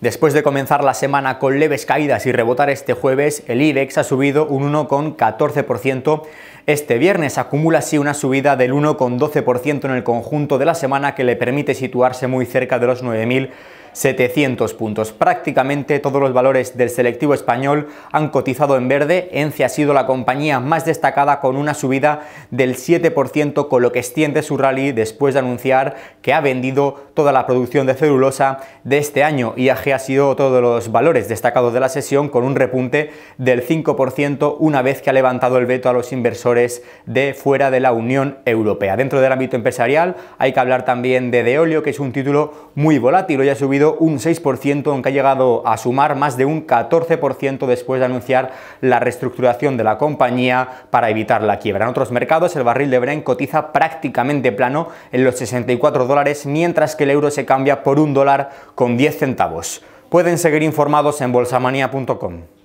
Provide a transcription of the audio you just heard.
Después de comenzar la semana con leves caídas y rebotar este jueves, el IBEX ha subido un 1,14%. Este viernes acumula así una subida del 1,12% en el conjunto de la semana que le permite situarse muy cerca de los 9.000 700 puntos. Prácticamente todos los valores del selectivo español han cotizado en verde. ENCE ha sido la compañía más destacada con una subida del 7%, con lo que extiende su rally después de anunciar que ha vendido toda la producción de celulosa de este año. IAG ha sido todos los valores destacados de la sesión con un repunte del 5% una vez que ha levantado el veto a los inversores de fuera de la Unión Europea. Dentro del ámbito empresarial hay que hablar también de Deolio, que es un título muy volátil. Hoy ha subido un 6%, aunque ha llegado a sumar más de un 14% después de anunciar la reestructuración de la compañía para evitar la quiebra. En otros mercados, el barril de Brent cotiza prácticamente plano en los 64 dólares, mientras que el euro se cambia por un dólar con 10 centavos. Pueden seguir informados en bolsamanía.com.